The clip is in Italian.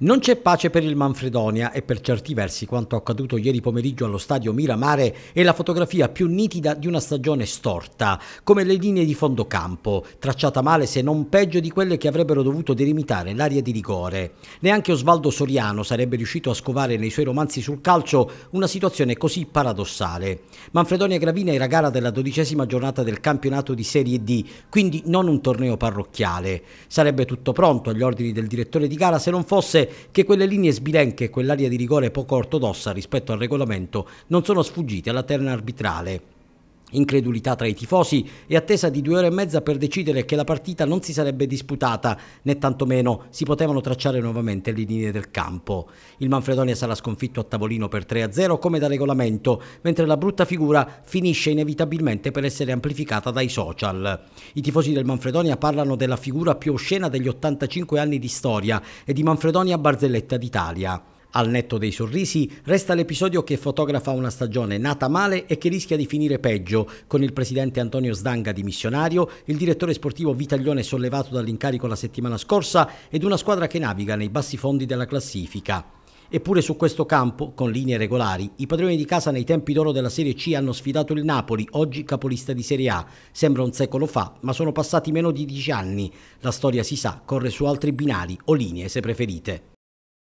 Non c'è pace per il Manfredonia e per certi versi quanto accaduto ieri pomeriggio allo stadio Miramare è la fotografia più nitida di una stagione storta, come le linee di fondo campo, tracciata male se non peggio di quelle che avrebbero dovuto delimitare l'area di rigore. Neanche Osvaldo Soriano sarebbe riuscito a scovare nei suoi romanzi sul calcio una situazione così paradossale. Manfredonia Gravina era gara della dodicesima giornata del campionato di Serie D, quindi non un torneo parrocchiale. Sarebbe tutto pronto agli ordini del direttore di gara se non fosse che quelle linee sbilenche e quell'area di rigore poco ortodossa rispetto al regolamento non sono sfuggite alla terna arbitrale. Incredulità tra i tifosi e attesa di due ore e mezza per decidere che la partita non si sarebbe disputata, né tantomeno si potevano tracciare nuovamente le linee del campo. Il Manfredonia sarà sconfitto a tavolino per 3-0 come da regolamento, mentre la brutta figura finisce inevitabilmente per essere amplificata dai social. I tifosi del Manfredonia parlano della figura più oscena degli 85 anni di storia e di Manfredonia Barzelletta d'Italia. Al netto dei sorrisi, resta l'episodio che fotografa una stagione nata male e che rischia di finire peggio, con il presidente Antonio Sdanga dimissionario, il direttore sportivo Vitaglione sollevato dall'incarico la settimana scorsa ed una squadra che naviga nei bassi fondi della classifica. Eppure su questo campo, con linee regolari, i padroni di casa nei tempi d'oro della Serie C hanno sfidato il Napoli, oggi capolista di Serie A. Sembra un secolo fa, ma sono passati meno di dieci anni. La storia, si sa, corre su altri binari o linee, se preferite.